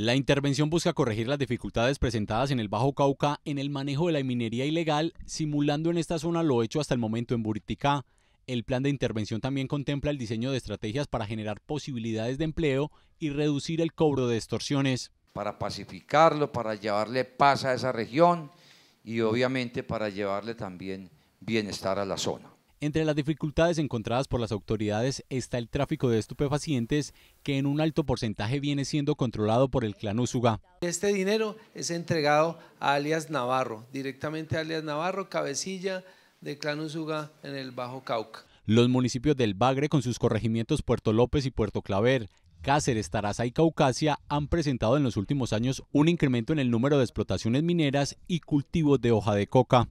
La intervención busca corregir las dificultades presentadas en el Bajo Cauca en el manejo de la minería ilegal, simulando en esta zona lo hecho hasta el momento en Buritica. El plan de intervención también contempla el diseño de estrategias para generar posibilidades de empleo y reducir el cobro de extorsiones. Para pacificarlo, para llevarle paz a esa región y obviamente para llevarle también bienestar a la zona. Entre las dificultades encontradas por las autoridades está el tráfico de estupefacientes, que en un alto porcentaje viene siendo controlado por el clan Usuga. Este dinero es entregado a alias Navarro, directamente a alias Navarro, cabecilla de clan Usuga en el Bajo Cauca. Los municipios del Bagre con sus corregimientos Puerto López y Puerto Claver, Cáceres, Taraza y Caucasia han presentado en los últimos años un incremento en el número de explotaciones mineras y cultivos de hoja de coca.